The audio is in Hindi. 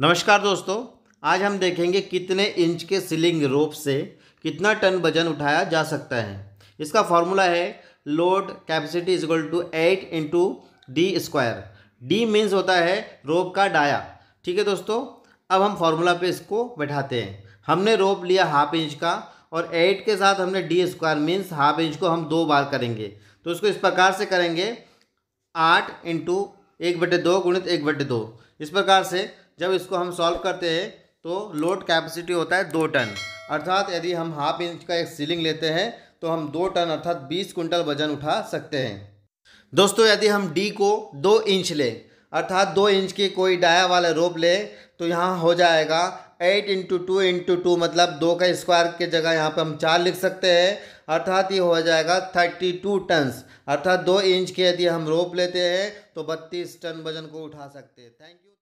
नमस्कार दोस्तों आज हम देखेंगे कितने इंच के सीलिंग रोप से कितना टन वजन उठाया जा सकता है इसका फॉर्मूला है load capacity equal to eight into D square D means होता है रोप का डाया ठीक है दोस्तों अब हम फार्मूला पे इसको बैठाते हैं हमने रोप लिया हाफ इंच का और एट के साथ हमने D square means half inch को हम दो बार करेंगे तो इसको इस प्रकार से करेंगे आठ इंटू एक बटे दो गुणित एक बटे दो इस प्रकार से जब इसको हम सॉल्व करते हैं तो लोड कैपेसिटी होता है दो टन अर्थात यदि हम हाफ इंच का एक सीलिंग लेते हैं तो हम दो टन अर्थात बीस कुंटल वजन उठा सकते हैं दोस्तों यदि हम डी को दो इंच लें अर्थात दो इंच की कोई डाया वाला रोप लें तो यहाँ हो जाएगा eight into two into two मतलब दो का स्क्वायर के जगह यहाँ पर हम चार लिख सकते हैं अर्थात ये हो जाएगा थर्टी टू टन्स अर्थात दो इंच के यदि हम रोप लेते हैं तो बत्तीस टन वजन को उठा सकते हैं थैंक यू